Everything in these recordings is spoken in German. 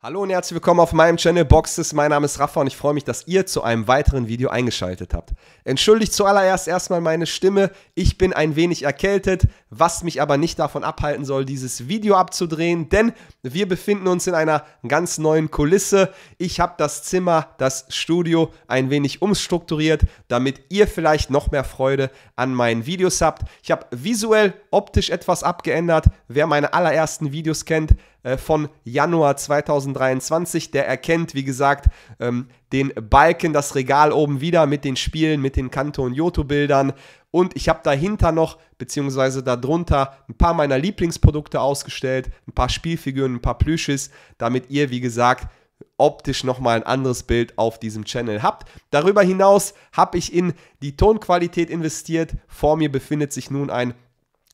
Hallo und herzlich willkommen auf meinem Channel Boxes. Mein Name ist Rafa und ich freue mich, dass ihr zu einem weiteren Video eingeschaltet habt. Entschuldigt zuallererst erstmal meine Stimme. Ich bin ein wenig erkältet, was mich aber nicht davon abhalten soll, dieses Video abzudrehen, denn wir befinden uns in einer ganz neuen Kulisse. Ich habe das Zimmer, das Studio ein wenig umstrukturiert, damit ihr vielleicht noch mehr Freude an meinen Videos habt. Ich habe visuell, optisch etwas abgeändert. Wer meine allerersten Videos kennt, äh, von Januar 2023. Der erkennt, wie gesagt, ähm, den Balken, das Regal oben wieder mit den Spielen, mit den Kanto- und Yoto-Bildern. Und ich habe dahinter noch, beziehungsweise darunter, ein paar meiner Lieblingsprodukte ausgestellt, ein paar Spielfiguren, ein paar Plüsches, damit ihr, wie gesagt, optisch nochmal ein anderes Bild auf diesem Channel habt. Darüber hinaus habe ich in die Tonqualität investiert. Vor mir befindet sich nun ein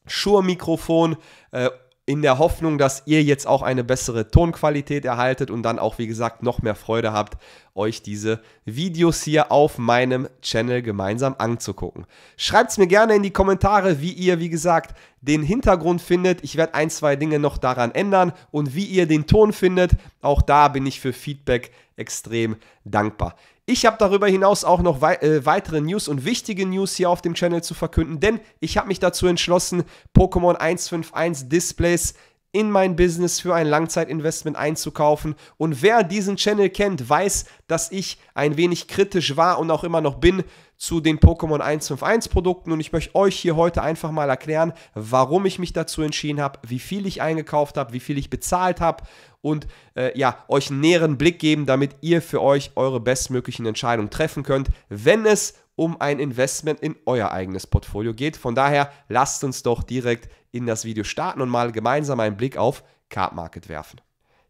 Shure-Mikrofon äh, in der Hoffnung, dass ihr jetzt auch eine bessere Tonqualität erhaltet und dann auch, wie gesagt, noch mehr Freude habt, euch diese Videos hier auf meinem Channel gemeinsam anzugucken. Schreibt es mir gerne in die Kommentare, wie ihr, wie gesagt, den Hintergrund findet. Ich werde ein, zwei Dinge noch daran ändern und wie ihr den Ton findet. Auch da bin ich für Feedback extrem dankbar. Ich habe darüber hinaus auch noch wei äh, weitere News und wichtige News hier auf dem Channel zu verkünden, denn ich habe mich dazu entschlossen, Pokémon 151 Displays in mein Business für ein Langzeitinvestment einzukaufen. Und wer diesen Channel kennt, weiß, dass ich ein wenig kritisch war und auch immer noch bin zu den Pokémon 151 Produkten und ich möchte euch hier heute einfach mal erklären, warum ich mich dazu entschieden habe, wie viel ich eingekauft habe, wie viel ich bezahlt habe und äh, ja, euch einen näheren Blick geben, damit ihr für euch eure bestmöglichen Entscheidungen treffen könnt, wenn es um ein Investment in euer eigenes Portfolio geht. Von daher lasst uns doch direkt in das Video starten und mal gemeinsam einen Blick auf Card Market werfen.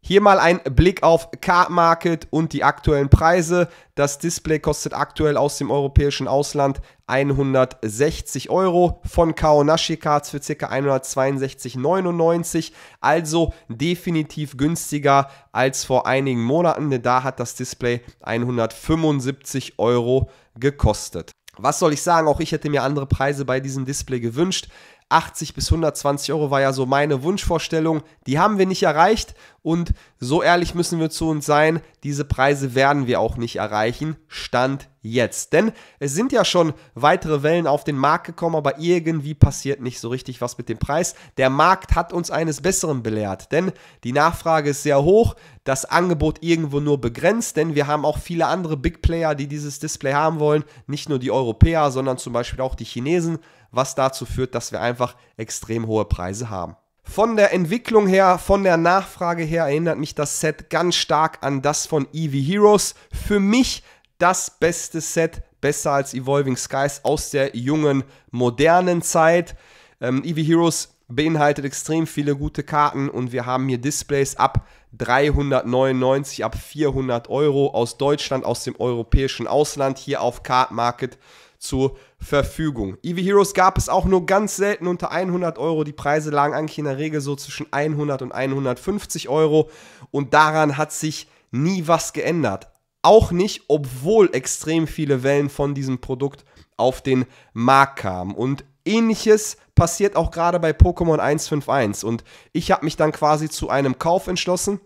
Hier mal ein Blick auf Card Market und die aktuellen Preise. Das Display kostet aktuell aus dem europäischen Ausland 160 Euro von Kaonashi Cards für ca. 162,99. Also definitiv günstiger als vor einigen Monaten. denn Da hat das Display 175 Euro gekostet. Was soll ich sagen? Auch ich hätte mir andere Preise bei diesem Display gewünscht. 80 bis 120 Euro war ja so meine Wunschvorstellung. Die haben wir nicht erreicht und so ehrlich müssen wir zu uns sein, diese Preise werden wir auch nicht erreichen. Stand jetzt. Denn es sind ja schon weitere Wellen auf den Markt gekommen, aber irgendwie passiert nicht so richtig was mit dem Preis. Der Markt hat uns eines Besseren belehrt, denn die Nachfrage ist sehr hoch, das Angebot irgendwo nur begrenzt, denn wir haben auch viele andere Big Player, die dieses Display haben wollen. Nicht nur die Europäer, sondern zum Beispiel auch die Chinesen was dazu führt, dass wir einfach extrem hohe Preise haben. Von der Entwicklung her, von der Nachfrage her erinnert mich das Set ganz stark an das von Eevee Heroes. Für mich das beste Set, besser als Evolving Skies aus der jungen, modernen Zeit. Ähm, Eevee Heroes beinhaltet extrem viele gute Karten und wir haben hier Displays ab 399, ab 400 Euro aus Deutschland, aus dem europäischen Ausland hier auf Card Market zur Verfügung. Eevee Heroes gab es auch nur ganz selten unter 100 Euro. Die Preise lagen eigentlich in der Regel so zwischen 100 und 150 Euro. Und daran hat sich nie was geändert. Auch nicht, obwohl extrem viele Wellen von diesem Produkt auf den Markt kamen. Und ähnliches passiert auch gerade bei Pokémon 151. Und ich habe mich dann quasi zu einem Kauf entschlossen,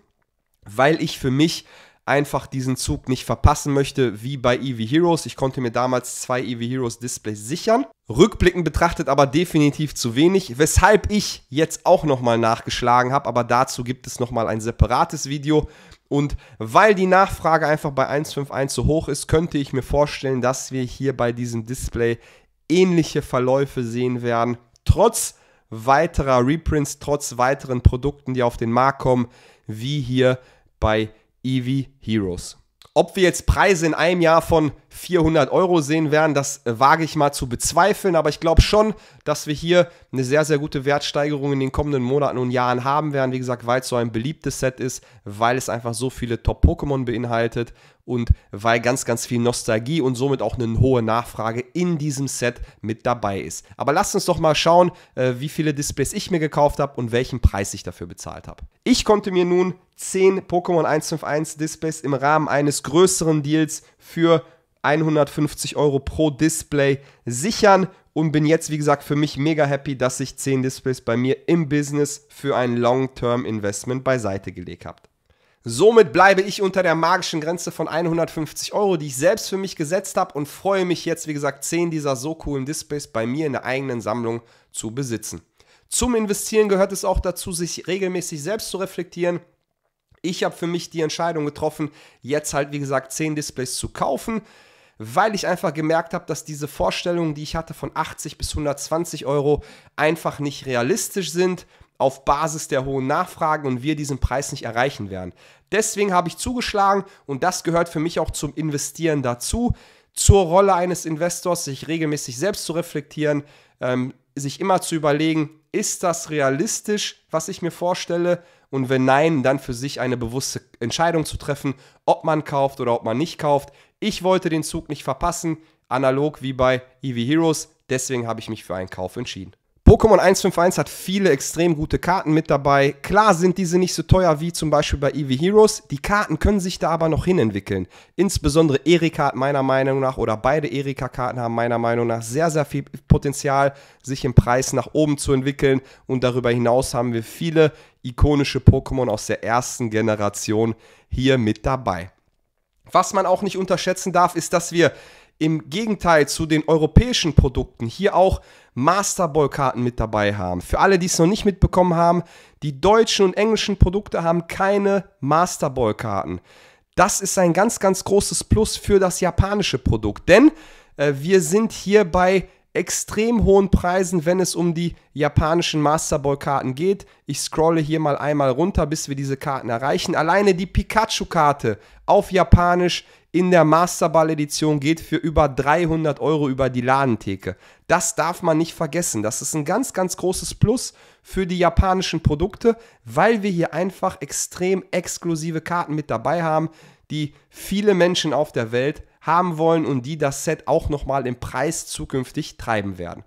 weil ich für mich einfach diesen Zug nicht verpassen möchte, wie bei Eevee Heroes. Ich konnte mir damals zwei Eevee Heroes Displays sichern. Rückblickend betrachtet aber definitiv zu wenig, weshalb ich jetzt auch nochmal nachgeschlagen habe, aber dazu gibt es nochmal ein separates Video. Und weil die Nachfrage einfach bei 151 so hoch ist, könnte ich mir vorstellen, dass wir hier bei diesem Display ähnliche Verläufe sehen werden. Trotz weiterer Reprints, trotz weiteren Produkten, die auf den Markt kommen, wie hier bei Eevee Heroes. Ob wir jetzt Preise in einem Jahr von 400 Euro sehen werden, das äh, wage ich mal zu bezweifeln. Aber ich glaube schon, dass wir hier eine sehr, sehr gute Wertsteigerung in den kommenden Monaten und Jahren haben werden. Wie gesagt, weil es so ein beliebtes Set ist, weil es einfach so viele Top-Pokémon beinhaltet und weil ganz, ganz viel Nostalgie und somit auch eine hohe Nachfrage in diesem Set mit dabei ist. Aber lasst uns doch mal schauen, äh, wie viele Displays ich mir gekauft habe und welchen Preis ich dafür bezahlt habe. Ich konnte mir nun 10 Pokémon 151 Displays im Rahmen eines größeren Deals für 150 Euro pro Display sichern und bin jetzt, wie gesagt, für mich mega happy, dass ich 10 Displays bei mir im Business für ein Long-Term-Investment beiseite gelegt habe. Somit bleibe ich unter der magischen Grenze von 150 Euro, die ich selbst für mich gesetzt habe und freue mich jetzt, wie gesagt, 10 dieser so coolen Displays bei mir in der eigenen Sammlung zu besitzen. Zum Investieren gehört es auch dazu, sich regelmäßig selbst zu reflektieren ich habe für mich die Entscheidung getroffen, jetzt halt wie gesagt 10 Displays zu kaufen, weil ich einfach gemerkt habe, dass diese Vorstellungen, die ich hatte von 80 bis 120 Euro, einfach nicht realistisch sind auf Basis der hohen Nachfragen und wir diesen Preis nicht erreichen werden. Deswegen habe ich zugeschlagen und das gehört für mich auch zum Investieren dazu, zur Rolle eines Investors, sich regelmäßig selbst zu reflektieren, ähm, sich immer zu überlegen, ist das realistisch, was ich mir vorstelle? Und wenn nein, dann für sich eine bewusste Entscheidung zu treffen, ob man kauft oder ob man nicht kauft. Ich wollte den Zug nicht verpassen, analog wie bei EV Heroes, deswegen habe ich mich für einen Kauf entschieden. Pokémon 151 hat viele extrem gute Karten mit dabei. Klar sind diese nicht so teuer wie zum Beispiel bei Eevee Heroes. Die Karten können sich da aber noch hinentwickeln. Insbesondere Erika hat meiner Meinung nach oder beide Erika-Karten haben meiner Meinung nach sehr, sehr viel Potenzial, sich im Preis nach oben zu entwickeln. Und darüber hinaus haben wir viele ikonische Pokémon aus der ersten Generation hier mit dabei. Was man auch nicht unterschätzen darf, ist, dass wir im Gegenteil zu den europäischen Produkten hier auch Masterball-Karten mit dabei haben. Für alle, die es noch nicht mitbekommen haben, die deutschen und englischen Produkte haben keine Masterball-Karten. Das ist ein ganz, ganz großes Plus für das japanische Produkt, denn äh, wir sind hier bei extrem hohen Preisen, wenn es um die japanischen Masterball-Karten geht. Ich scrolle hier mal einmal runter, bis wir diese Karten erreichen. Alleine die Pikachu-Karte auf Japanisch in der Masterball-Edition geht für über 300 Euro über die Ladentheke. Das darf man nicht vergessen. Das ist ein ganz, ganz großes Plus für die japanischen Produkte, weil wir hier einfach extrem exklusive Karten mit dabei haben, die viele Menschen auf der Welt haben wollen und die das Set auch nochmal im Preis zukünftig treiben werden.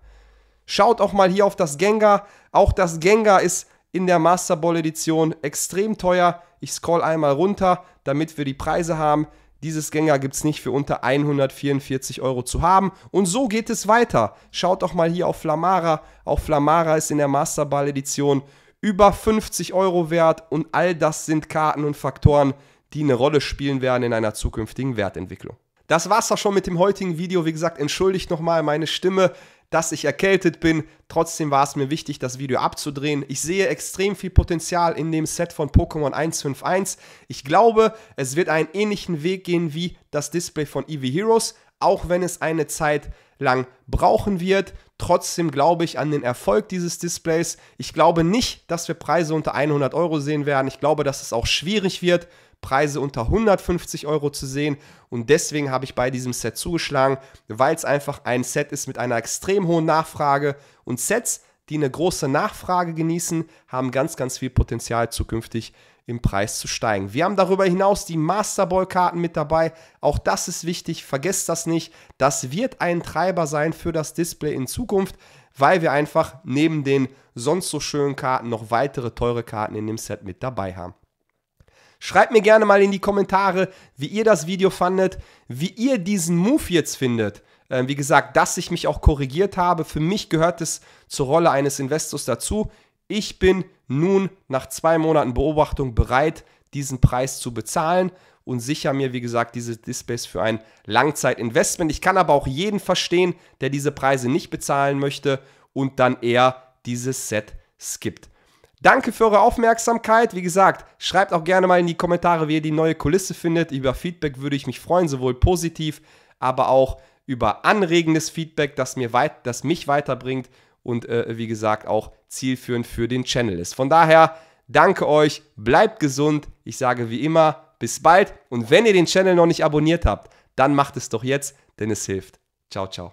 Schaut auch mal hier auf das Gengar. Auch das Gengar ist in der Master Ball Edition extrem teuer. Ich scroll einmal runter, damit wir die Preise haben. Dieses Gänger gibt es nicht für unter 144 Euro zu haben. Und so geht es weiter. Schaut doch mal hier auf Flamara. Auch Flamara ist in der Masterball-Edition über 50 Euro wert. Und all das sind Karten und Faktoren, die eine Rolle spielen werden in einer zukünftigen Wertentwicklung. Das war's auch schon mit dem heutigen Video. Wie gesagt, entschuldigt nochmal meine Stimme dass ich erkältet bin. Trotzdem war es mir wichtig, das Video abzudrehen. Ich sehe extrem viel Potenzial in dem Set von Pokémon 151. Ich glaube, es wird einen ähnlichen Weg gehen wie das Display von Eevee Heroes, auch wenn es eine Zeit lang brauchen wird. Trotzdem glaube ich an den Erfolg dieses Displays. Ich glaube nicht, dass wir Preise unter 100 Euro sehen werden. Ich glaube, dass es auch schwierig wird, Preise unter 150 Euro zu sehen. Und deswegen habe ich bei diesem Set zugeschlagen, weil es einfach ein Set ist mit einer extrem hohen Nachfrage. Und Sets, die eine große Nachfrage genießen, haben ganz, ganz viel Potenzial zukünftig im Preis zu steigen. Wir haben darüber hinaus die Masterball-Karten mit dabei. Auch das ist wichtig, vergesst das nicht. Das wird ein Treiber sein für das Display in Zukunft, weil wir einfach neben den sonst so schönen Karten noch weitere teure Karten in dem Set mit dabei haben. Schreibt mir gerne mal in die Kommentare, wie ihr das Video fandet, wie ihr diesen Move jetzt findet ähm, wie gesagt, dass ich mich auch korrigiert habe. Für mich gehört es zur Rolle eines Investors dazu ich bin nun nach zwei Monaten Beobachtung bereit, diesen Preis zu bezahlen und sicher mir, wie gesagt, diese Displays für ein Langzeitinvestment. Ich kann aber auch jeden verstehen, der diese Preise nicht bezahlen möchte und dann eher dieses Set skippt. Danke für eure Aufmerksamkeit. Wie gesagt, schreibt auch gerne mal in die Kommentare, wie ihr die neue Kulisse findet. Über Feedback würde ich mich freuen, sowohl positiv, aber auch über anregendes Feedback, das, mir weit, das mich weiterbringt und äh, wie gesagt auch zielführend für den Channel ist. Von daher danke euch, bleibt gesund. Ich sage wie immer, bis bald und wenn ihr den Channel noch nicht abonniert habt, dann macht es doch jetzt, denn es hilft. Ciao, ciao.